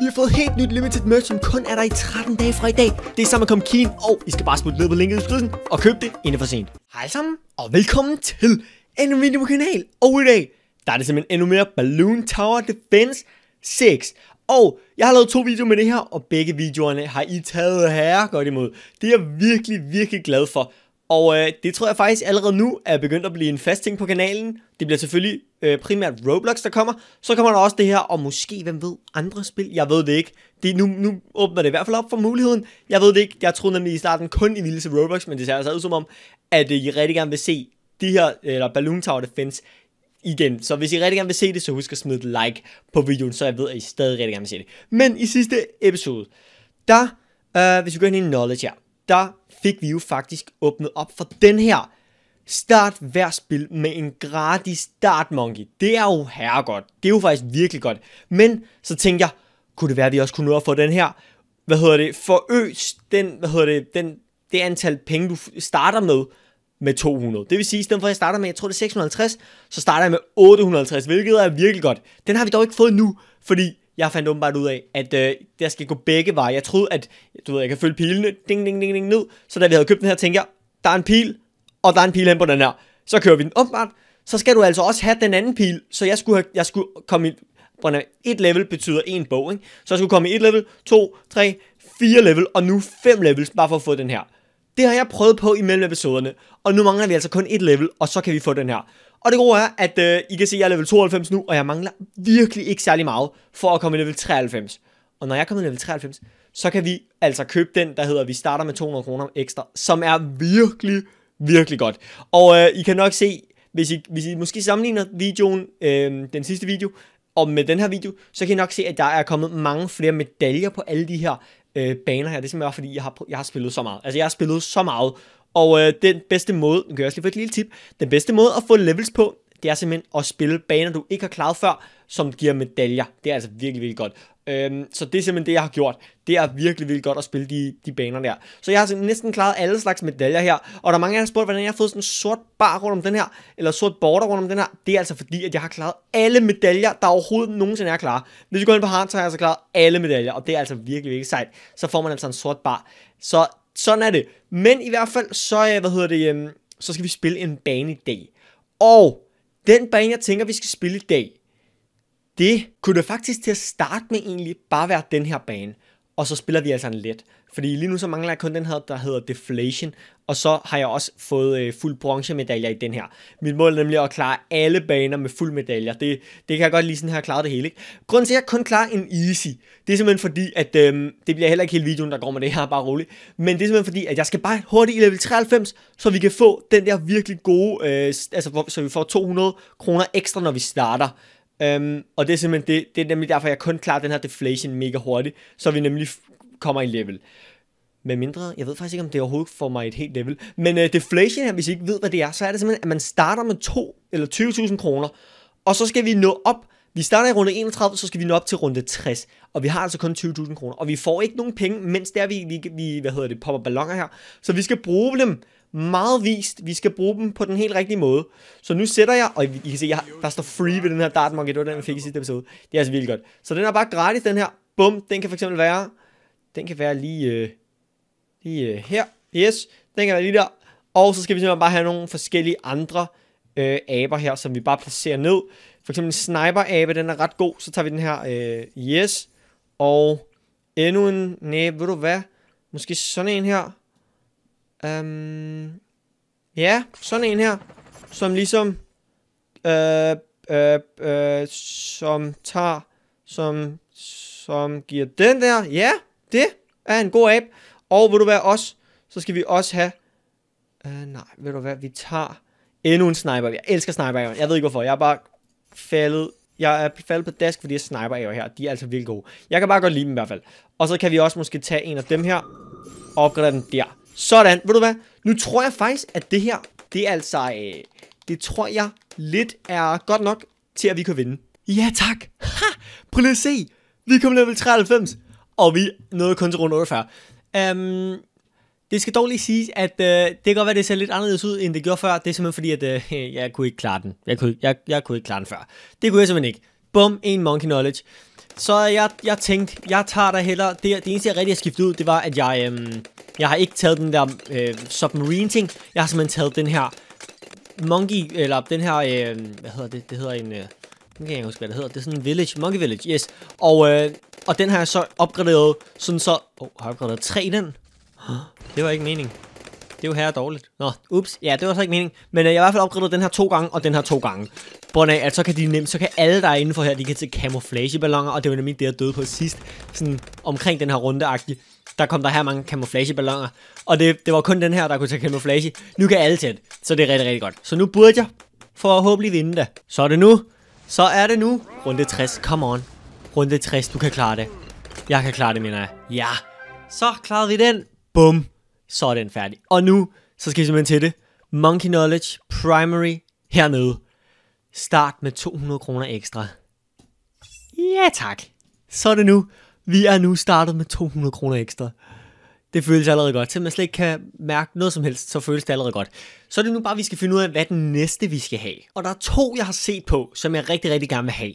Vi har fået helt nyt limited merch, som kun er der i 13 dage fra i dag. Det er sammen med Keen, og I skal bare smutte ned på linket i beskrivelsen og købe det inden for sent. Hej sammen, og velkommen til en video på kanal. Og i dag, der er det simpelthen endnu mere Balloon Tower Defense 6. Og jeg har lavet to videoer med det her, og begge videoerne har I taget herre godt imod. Det er jeg virkelig, virkelig glad for. Og øh, det tror jeg faktisk allerede nu er begyndt at blive en fast ting på kanalen. Det bliver selvfølgelig øh, primært Roblox, der kommer. Så kommer der også det her, og måske, hvem ved, andre spil. Jeg ved det ikke. Det, nu, nu åbner det i hvert fald op for muligheden. Jeg ved det ikke. Jeg troede nemlig i starten kun i vildelse Roblox, men det ser altså ud som om, at øh, I rigtig gerne vil se de her, eller Balloon Tower Defense igen. Så hvis I rigtig gerne vil se det, så husk at smide et like på videoen, så jeg ved, at I stadig rigtig gerne vil se det. Men i sidste episode, der, øh, hvis vi går ind i knowledge her, der fik vi jo faktisk åbnet op for den her. Start hver spil med en gratis start monkey. Det er jo herregodt. Det er jo faktisk virkelig godt. Men så tænkte jeg, kunne det være, at vi også kunne nå at få den her, hvad hedder det, forøs den, hvad hedder det, den, det antal penge, du starter med, med 200. Det vil sige, at i stedet for at jeg starter med, jeg tror det er 650, så starter jeg med 850, hvilket er virkelig godt. Den har vi dog ikke fået nu, fordi jeg fandt åbenbart ud af, at øh, der skal gå begge veje. Jeg troede, at du ved, jeg kan følge pilene ding, ding, ding, ding, ned. Så da vi havde købt den her, tænkte jeg, der er en pil, og der er en pil hen på den her. Så kører vi den åbenbart. Så skal du altså også have den anden pil. Så jeg skulle, have, jeg skulle komme i... Brønne, et level betyder en bog, ikke? Så jeg skulle komme i et level, to, tre, fire level, og nu fem levels, bare for at få den her. Det har jeg prøvet på imellem episoderne, og nu mangler vi altså kun et level, og så kan vi få den her. Og det gode er, at øh, I kan se, at jeg er level 92 nu, og jeg mangler virkelig ikke særlig meget for at komme i level 93. Og når jeg kommer i level 93, så kan vi altså købe den, der hedder, vi starter med 200 kroner ekstra, som er virkelig, virkelig godt. Og øh, I kan nok se, hvis I, hvis I måske sammenligner videoen, øh, den sidste video, og med den her video, så kan I nok se, at der er kommet mange flere medaljer på alle de her øh, baner her. Det er simpelthen bare, fordi jeg har, jeg har spillet så meget. Altså, jeg har spillet så meget og øh, den bedste måde, nu kan jeg også lige få et lille tip, den bedste måde at få levels på, det er simpelthen at spille baner, du ikke har klaret før, som giver medaljer. Det er altså virkelig, virkelig godt. Øhm, så det er simpelthen det, jeg har gjort. Det er virkelig, virkelig godt at spille de, de baner der. Så jeg har altså næsten klaret alle slags medaljer her. Og der er mange, der spurgt, hvordan jeg har fået sådan en sort bar rundt om den her, eller sort border rundt om den her. Det er altså fordi, at jeg har klaret alle medaljer, der overhovedet nogensinde er klar. Hvis vi går ind på hard, så har jeg altså klaret alle medaljer, og det er altså virkelig, virkelig sejt. Så får man altså en sort bar. Så sådan er det. Men i hvert fald, så, øh, hvad hedder det, øhm, så skal vi spille en bane i dag. Og den bane, jeg tænker, vi skal spille i dag, det kunne faktisk til at starte med egentlig bare være den her bane. Og så spiller vi altså en let. Fordi lige nu så mangler jeg kun den her, der hedder Deflation. Og så har jeg også fået øh, fuld bronzemedaljer i den her. Mit mål er nemlig at klare alle baner med fuld medaljer. Det, det kan jeg godt lige sådan her klare det hele. Ikke? Grunden til, at jeg kun klarer en easy, det er simpelthen fordi, at øh, det bliver heller ikke hele videoen, der går med det her, bare roligt. Men det er simpelthen fordi, at jeg skal bare hurtigt i level 93, så vi kan få den der virkelig gode, øh, altså så vi får 200 kroner ekstra, når vi starter. Um, og det er simpelthen det, det er nemlig derfor, jeg kun klarer den her deflation mega hurtigt, så vi nemlig kommer i level med mindre, jeg ved faktisk ikke, om det overhovedet får mig et helt level, men uh, øh, deflation her, hvis I ikke ved, hvad det er, så er det simpelthen, at man starter med 2 eller 20.000 kroner, og så skal vi nå op, vi starter i runde 31, så skal vi nå op til runde 60, og vi har altså kun 20.000 kroner, og vi får ikke nogen penge, mens der vi, vi, vi hvad hedder det, popper ballonger her, så vi skal bruge dem meget vist, vi skal bruge dem på den helt rigtige måde. Så nu sætter jeg, og I kan se, jeg, der står free ved den her dart monkey, det var den, vi fik i sidste episode, det er altså virkelig godt. Så den er bare gratis, den her, bum, den kan for eksempel være, den kan være lige, øh, lige øh, her. Yes, den kan lige der. Og så skal vi simpelthen bare have nogle forskellige andre øh, aber her, som vi bare placerer ned. For eksempel en sniper-abe, den er ret god. Så tager vi den her, øh, yes. Og endnu en, nej, ved du hvad? Måske sådan en her. Um, ja, sådan en her. Som ligesom, øh, øh, øh, som tager, som, som giver den der. Ja, det er en god abe. Og vil du være os, så skal vi også have... Uh, nej, ved du hvad, vi tager endnu en sniper. Jeg elsker sniper -aver. Jeg ved ikke hvorfor. Jeg er bare faldet... Jeg er faldet på dask, fordi jeg sniper her. De er altså virkelig gode. Jeg kan bare godt lide dem i hvert fald. Og så kan vi også måske tage en af dem her. Og opgradere den der. Sådan. Ved du hvad? Nu tror jeg faktisk, at det her, det er altså... Øh, det tror jeg lidt er godt nok til, at vi kan vinde. Ja tak. Ha! Prøv lige at se. Vi kommet level 93. Og vi nåede kun til rundt 48. Um, det skal dog lige siges, at uh, det kan godt være, det ser lidt anderledes ud, end det gjorde før. Det er simpelthen fordi, at uh, jeg kunne ikke klare den. Jeg kunne, jeg, jeg kunne ikke klare den før. Det kunne jeg simpelthen ikke. Bum, en monkey knowledge. Så jeg, jeg tænkte, jeg tager der heller... Det, det eneste, jeg rigtig har skiftet ud, det var, at jeg, um, jeg har ikke taget den der uh, øh, submarine-ting. Jeg har simpelthen taget den her monkey, eller den her... uh, hvad hedder det? Det hedder en... Uh, kan jeg ikke huske, hvad det hedder. Det er sådan en village, monkey village, yes. Og, øh, og den har jeg så opgraderet, sådan så... Åh, oh, har jeg opgraderet tre i den? Det var ikke meningen. Det er jo her dårligt. Nå, ups. Ja, det var så ikke meningen. Men øh, jeg har i hvert fald opgraderet den her to gange, og den her to gange. Bånd af, at så kan de nemt, så kan alle, der er indenfor her, de kan til camouflageballoner, og det var nemlig det, jeg døde på sidst. Sådan omkring den her runde -agtige. Der kom der her mange camouflageballoner, og det, det var kun den her, der kunne tage camouflage. Nu kan alle tæt. det, så det er rigtig, rigtig godt. Så nu burde jeg forhåbentlig vinde det. Så er det nu. Så er det nu. Runde 60. Come on. Runde 60. Du kan klare det. Jeg kan klare det, mener jeg. Ja. Så klarede vi den. Bum. Så er den færdig. Og nu, så skal vi simpelthen til det. Monkey Knowledge Primary hernede. Start med 200 kroner ekstra. Ja tak. Så er det nu. Vi er nu startet med 200 kroner ekstra det føles allerede godt. Selvom man slet ikke kan mærke noget som helst, så føles det allerede godt. Så er det nu bare, at vi skal finde ud af, hvad den næste, vi skal have. Og der er to, jeg har set på, som jeg rigtig, rigtig gerne vil have.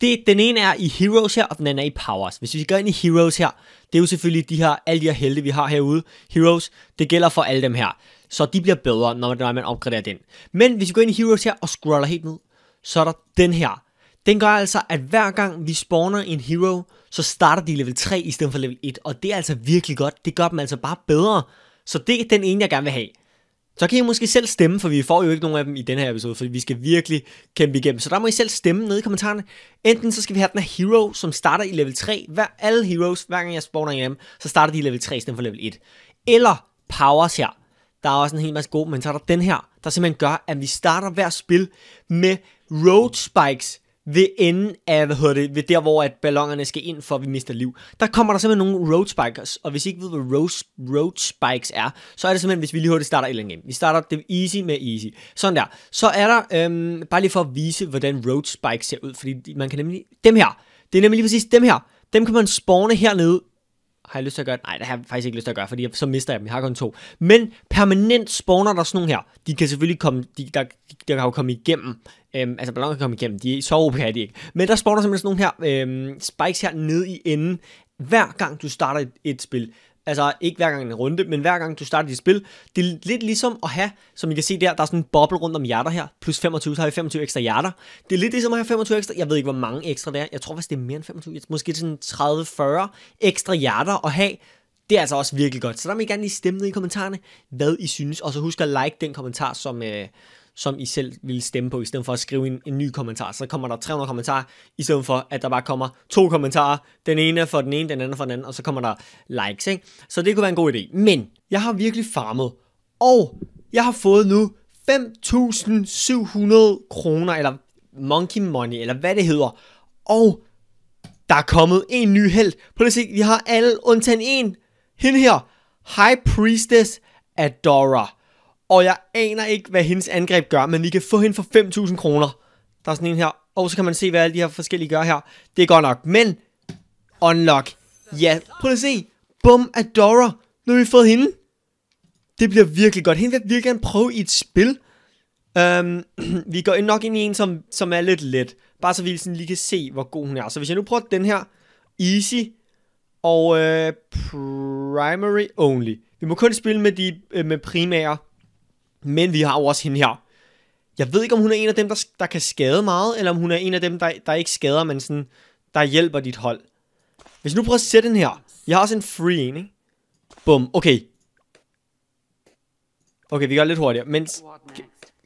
Det, den ene er i Heroes her, og den anden er i Powers. Hvis vi går ind i Heroes her, det er jo selvfølgelig de her, alle de her helte, vi har herude. Heroes, det gælder for alle dem her. Så de bliver bedre, når man, man opgraderer den. Men hvis vi går ind i Heroes her og scroller helt ned, så er der den her. Den gør altså, at hver gang vi spawner en hero, så starter de level 3 i stedet for level 1, og det er altså virkelig godt. Det gør dem altså bare bedre. Så det er den ene, jeg gerne vil have. Så kan I måske selv stemme, for vi får jo ikke nogen af dem i den her episode, for vi skal virkelig kæmpe igennem. Så der må I selv stemme nede i kommentarerne. Enten så skal vi have den her hero, som starter i level 3. Hver, alle heroes, hver gang jeg spawner en af dem, så starter de i level 3 i stedet for level 1. Eller powers her. Der er også en hel masse gode, men så er der den her, der simpelthen gør, at vi starter hver spil med road spikes ved enden af, hvad hedder det, ved der, hvor at ballongerne skal ind, for at vi mister liv, der kommer der simpelthen nogle road spikers, og hvis I ikke ved, hvad road, road spikes er, så er det simpelthen, hvis vi lige hurtigt starter et eller andet game. Vi starter det easy med easy. Sådan der. Så er der, øhm, bare lige for at vise, hvordan road spikes ser ud, fordi man kan nemlig, dem her, det er nemlig lige præcis dem her, dem kan man spawne hernede har jeg lyst til at gøre det? Nej, det har jeg faktisk ikke lyst til at gøre, fordi så mister jeg dem. Jeg har kun to. Men permanent spawner der sådan nogle her. De kan selvfølgelig komme, de, der, de, der kan jo komme igennem. Øhm, altså ballonger kan komme igennem, de er så OP er de ikke. Men der spawner simpelthen sådan nogle her øhm, spikes her nede i enden. Hver gang du starter et, et spil. Altså ikke hver gang en runde, men hver gang du starter dit spil. Det er lidt ligesom at have, som I kan se der, der er sådan en boble rundt om hjerter her. Plus 25, så har vi 25 ekstra hjerter. Det er lidt ligesom at have 25 ekstra. Jeg ved ikke, hvor mange ekstra det er. Jeg tror faktisk, det er mere end 25. Måske sådan 30-40 ekstra hjerter at have. Det er altså også virkelig godt. Så der må I gerne lige stemme ned i kommentarerne, hvad I synes. Og så husk at like den kommentar, som, øh, som I selv vil stemme på, i stedet for at skrive en, en ny kommentar. Så kommer der 300 kommentarer, i stedet for at der bare kommer to kommentarer. Den ene for den ene, den anden for den anden, og så kommer der likes. Ikke? Så det kunne være en god idé. Men jeg har virkelig farmet, og jeg har fået nu 5.700 kroner, eller monkey money, eller hvad det hedder. Og der er kommet en ny held. Prøv at se, vi har alle undtagen en. Hende her, High Priestess Adora og jeg aner ikke, hvad hendes angreb gør, men vi kan få hende for 5.000 kroner. Der er sådan en her, og så kan man se, hvad alle de her forskellige gør her. Det er godt nok, men unlock. Ja, prøv at se. Bum, Adora. Nu har vi fået hende. Det bliver virkelig godt. Hende vil jeg virkelig gerne prøve i et spil. Um, vi går nok ind i en, som, som er lidt let. Bare så vi sådan lige kan se, hvor god hun er. Så hvis jeg nu prøver den her, easy, og øh, primary only. Vi må kun spille med de øh, med primære men vi har jo også hende her. Jeg ved ikke, om hun er en af dem, der, der kan skade meget, eller om hun er en af dem, der, der ikke skader, men sådan, der hjælper dit hold. Hvis nu prøver at sætte den her. Jeg har også en free en, ikke? Bum, okay. Okay, vi gør lidt hurtigere. Men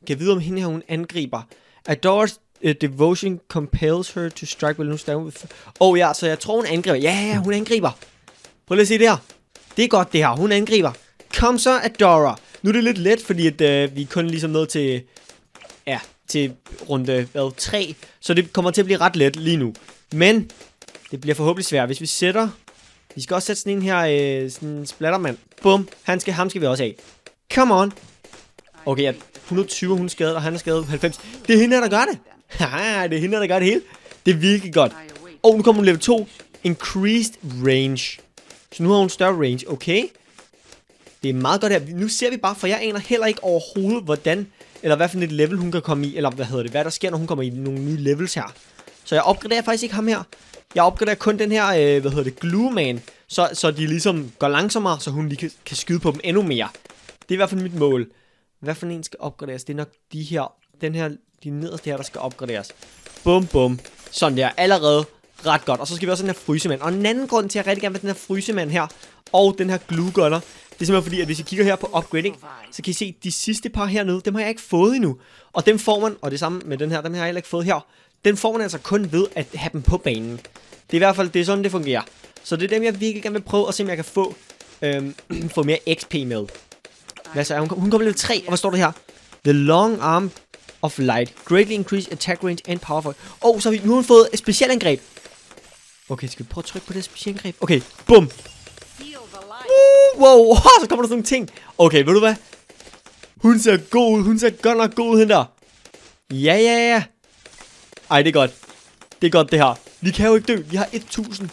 kan vide, om hende her, hun angriber. Adores uh, devotion compels her to strike with stand with... Oh ja, så jeg tror, hun angriber. Ja, ja, hun angriber. Prøv lige at se det her. Det er godt, det her. Hun angriber. Kom så, Adora. Nu er det lidt let, fordi at, øh, vi er kun ligesom nået til, ja, til runde hvad, 3, så det kommer til at blive ret let lige nu. Men det bliver forhåbentlig svært, hvis vi sætter... Vi skal også sætte sådan en her øh, sådan en splattermand. Bum, han skal, ham skal vi også af. Come on. Okay, ja, 120, hun er skadet, og han er skadet 90. Det er hende, der gør det. Haha, det er hende, der gør det hele. Det er virkelig godt. Og oh, nu kommer hun level 2. Increased range. Så nu har hun større range. Okay. Det er meget godt her. Nu ser vi bare, for jeg aner heller ikke overhovedet, hvordan, eller hvad for et level hun kan komme i, eller hvad hedder det, hvad der sker, når hun kommer i nogle nye levels her. Så jeg opgraderer faktisk ikke ham her. Jeg opgraderer kun den her, øh, hvad hedder det, Glue Man, så, så de ligesom går langsommere, så hun lige kan, kan skyde på dem endnu mere. Det er i hvert fald mit mål. Hvad for en skal opgraderes? Det er nok de her, den her, de nederste her, der skal opgraderes. Bum, bum. Sådan der, allerede ret godt. Og så skal vi også have den her frysemand. Og en anden grund til, at jeg rigtig gerne vil have den her frysemand her, og den her glue gunner, det er simpelthen fordi, at hvis I kigger her på upgrading, så kan I se, at de sidste par hernede, dem har jeg ikke fået endnu. Og dem får man, og det samme med den her, dem har jeg heller ikke fået her. Den får man altså kun ved at have dem på banen. Det er i hvert fald det er sådan, det fungerer. Så det er dem, jeg virkelig gerne vil prøve at se, om jeg kan få, øhm, få mere XP med. Hvad så er hun? Hun kommer level 3, og hvad står der her? The long arm of light. Greatly increase attack range and power for... Oh, så har vi, nu har hun fået et specialangreb. Okay, skal vi prøve at trykke på det specialangreb? Okay, bum! wow, wow, så kommer der sådan nogle ting. Okay, ved du hvad? Hun ser god ud, hun ser godt nok god ud, hende der. Ja, ja, ja. Ej, det er godt. Det er godt, det her. Vi kan jo ikke dø, vi har 1000.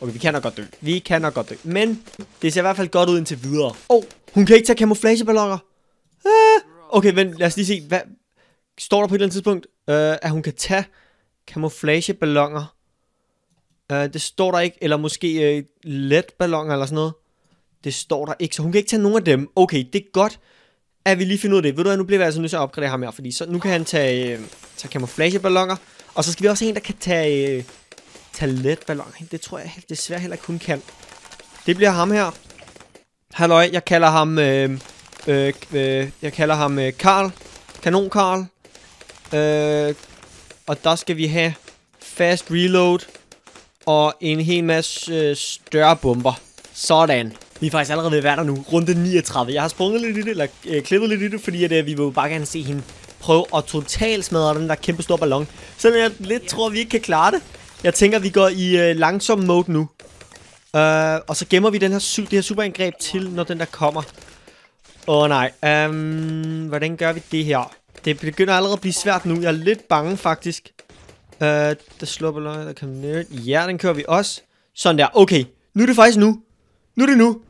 Okay, vi kan nok godt dø. Vi kan nok godt dø. Men det ser i hvert fald godt ud indtil videre. Åh, oh, hun kan ikke tage camouflageballoner. Ah. Okay, vent, lad os lige se. Hvad? Står der på et eller andet tidspunkt, uh, at hun kan tage camouflageballoner? Uh, det står der ikke. Eller måske uh, øh, letballoner eller sådan noget. Det står der ikke, så hun kan ikke tage nogen af dem. Okay, det er godt, at vi lige finder ud af det. Ved du hvad, nu bliver jeg altså nødt til at opgradere ham her, fordi så, nu kan han tage, øh, tage camouflageballoner. Og så skal vi også have en, der kan tage, øh, tage letballoner. Det tror jeg desværre heller ikke, hun kan. Det bliver ham her. Halløj, jeg kalder ham... Øh, øh, øh, jeg kalder ham øh, Karl. Kanon Karl. Øh, og der skal vi have fast reload og en hel masse øh, større bomber. Sådan. Vi er faktisk allerede ved at være der nu. Runde 39. Jeg har sprunget lidt i det, eller øh, klippet lidt i det, fordi at, øh, vi vil bare gerne se hende prøve at totalt smadre den der kæmpe store ballon. Selvom jeg lidt tror, vi ikke kan klare det. Jeg tænker, vi går i øh, langsom mode nu. Øh, og så gemmer vi den her, det her superangreb til, når den der kommer. Åh oh, nej. Um, hvordan gør vi det her? Det begynder allerede at blive svært nu. Jeg er lidt bange, faktisk. Øh, uh, der slår ballon, der kan ned. Ja, den kører vi også. Sådan der. Okay. Nu er det faktisk nu. Nu er det nu.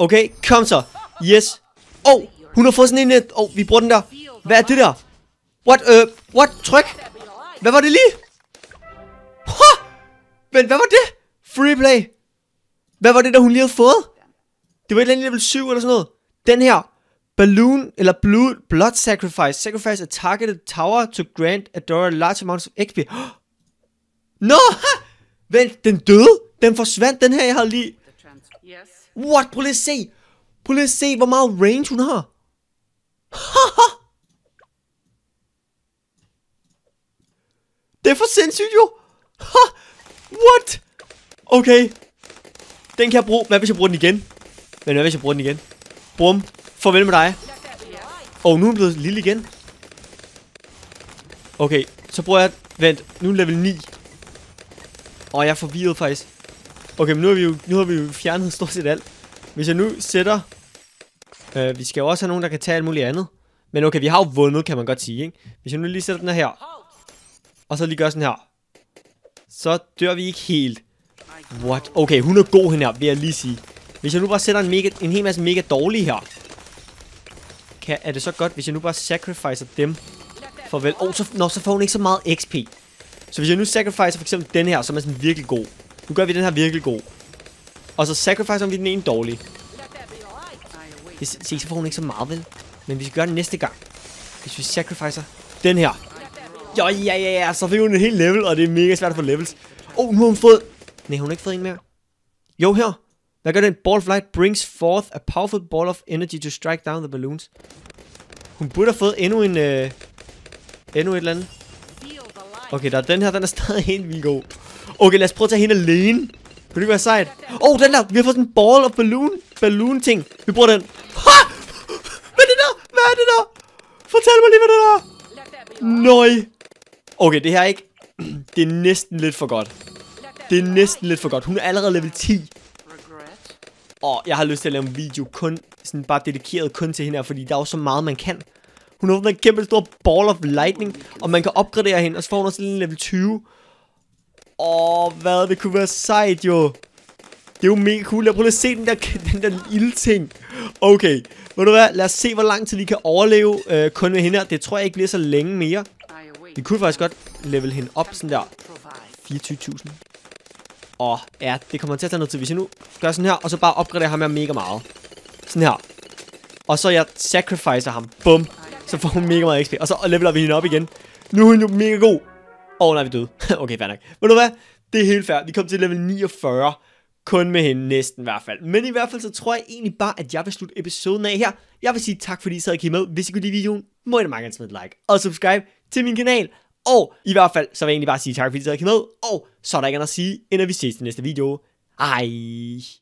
Okay, kom så. Yes. Åh, oh, hun har fået sådan en... Åh, oh, vi bruger den der. Hvad er det der? What? Øh, uh, what? Tryk. Hvad var det lige? Ha! Men hvad var det? Free play. Hvad var det, der hun lige havde fået? Det var et eller andet level 7 eller sådan noget. Den her. Balloon, eller blue, Blood Sacrifice. Sacrifice a targeted tower to grant a door large amounts of XP. Nå! No! Vent, den døde? Den forsvandt, den her, jeg havde lige... What? Prøv lige at se. Prøv lige at se, hvor meget range hun har. det er for sindssygt jo. What? Okay. Den kan jeg bruge. Hvad hvis jeg bruger den igen? Men hvad hvis jeg bruger den igen? Bum. Farvel med dig. Og oh, nu er den blevet lille igen. Okay, så bruger jeg... Vent, nu er level 9. Og oh, jeg er forvirret faktisk. Okay, men nu har vi jo, nu har vi jo fjernet stort set alt. Hvis jeg nu sætter... Øh, vi skal jo også have nogen, der kan tage alt muligt andet. Men okay, vi har jo vundet, kan man godt sige, ikke? Hvis jeg nu lige sætter den her, og så lige gør sådan her, så dør vi ikke helt. What? Okay, hun er god hende her, vil jeg lige sige. Hvis jeg nu bare sætter en, mega, en hel masse mega dårlige her, kan, er det så godt, hvis jeg nu bare sacrificer dem? Farvel. Åh, oh, så, no, så får hun ikke så meget XP. Så hvis jeg nu sacrificer for eksempel den her, som er sådan virkelig god, nu gør vi den her virkelig god. Og så sacrificer vi den ene dårlig. Det, se, så får hun ikke så meget, vel? Men vi skal gøre det næste gang. Hvis vi sacrificer den her. Jo, ja, ja, ja. Så fik hun en hel level, og det er mega svært at få levels. Åh, oh, nu har hun fået... Nej, hun har ikke fået en mere. Jo, her. Hvad gør den? Ball of light brings forth a powerful ball of energy to strike down the balloons. Hun burde have fået endnu en... Øh, endnu et eller andet. Okay, der er den her. Den er stadig helt vildt god. Okay, lad os prøve at tage hende alene. Kan det ikke være sejt? Oh, den der. Vi har fået sådan en ball og balloon. Balloon ting. Vi bruger den. Ha! Hvad er det der? Hvad er det der? Fortæl mig lige, hvad det der er. Nøj. Okay, det her er ikke... Det er næsten lidt for godt. Det er næsten lidt for godt. Hun er allerede level 10. Og jeg har lyst til at lave en video kun, sådan bare dedikeret kun til hende her, fordi der er jo så meget, man kan. Hun har en kæmpe stor ball of lightning, og man kan opgradere hende, og så får hun også en level 20. Åh, hvad, det kunne være sejt jo. Det er jo mega cool. prøver lige at se den der, den der lille ting. Okay, ved du hvad, lad os se, hvor lang tid vi kan overleve øh, kun med hende her. Det tror jeg ikke bliver så længe mere. Vi kunne faktisk godt level hende op sådan der. 24.000. Og ja, det kommer til at tage noget tid. Hvis jeg nu gør sådan her, og så bare opgraderer ham her mega meget. Sådan her. Og så jeg sacrificer ham. Bum. Så får hun mega meget XP. Og så leveler vi hende op igen. Nu er hun jo mega god. Åh, oh, nej, vi døde. okay, fair nok. Ved du hvad? Det er helt fair. Vi kom til level 49. Kun med hende næsten i hvert fald. Men i hvert fald så tror jeg egentlig bare, at jeg vil slutte episoden af her. Jeg vil sige tak, fordi I sad og kiggede med. Hvis I kunne lide videoen, må I da meget gerne smide et like og subscribe til min kanal. Og i hvert fald, så vil jeg egentlig bare sige tak, fordi I sad og kiggede med. Og så er der ikke andet at sige, end at vi ses i næste video. Hej!